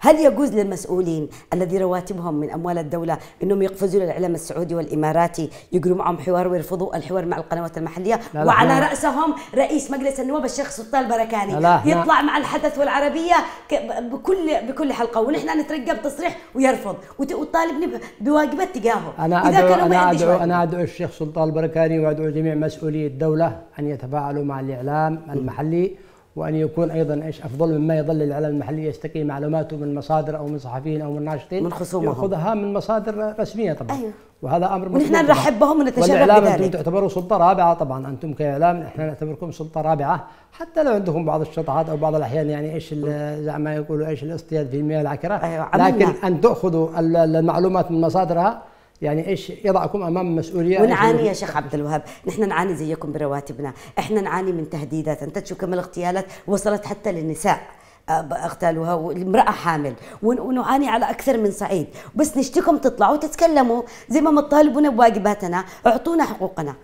هل يجوز للمسؤولين الذي رواتبهم من اموال الدوله انهم يقفزوا للاعلام السعودي والاماراتي يقروا معهم حوار ويرفضوا الحوار مع القنوات المحليه لا وعلى لا. راسهم رئيس مجلس النواب الشيخ سلطان البركاني لا يطلع لا. مع الحدث والعربيه بكل بكل حلقه ونحن نترقب تصريح ويرفض وطالبني بواجبات تجاهه انا أدعو أنا أدعو انا ادعو الشيخ سلطان البركاني وادعو جميع مسؤولي الدوله ان يتفاعلوا مع الاعلام المحلي وان يكون ايضا ايش افضل مما يظل الاعلام المحلي يستقي معلوماته من مصادر او من صحفيين او من ناشطين من خصومهم ياخذها من مصادر رسميه طبعا أيوه. وهذا امر ونحن نرحب بهم ونتشرف بذلك والاعلام انتم تعتبروا سلطه رابعه طبعا انتم كاعلام احنا نعتبركم سلطه رابعه حتى لو عندكم بعض الشطحات او بعض الاحيان يعني ايش زي ما يقولوا ايش الاصطياد في المياه العكره أيوة لكن ان تاخذوا المعلومات من مصادرها يعني ايش يضعكم امام مسؤوليه ونعاني يا شيخ عبد الوهاب نحن نعاني زيكم برواتبنا احنا نعاني من تهديدات انت تشوف كم الاغتيالات وصلت حتى للنساء آه، اغتالوها والمرأة حامل ونعاني على أكثر من صعيد بس نشتكم تطلعوا تتكلموا زي ما مطالبونا بواجباتنا اعطونا حقوقنا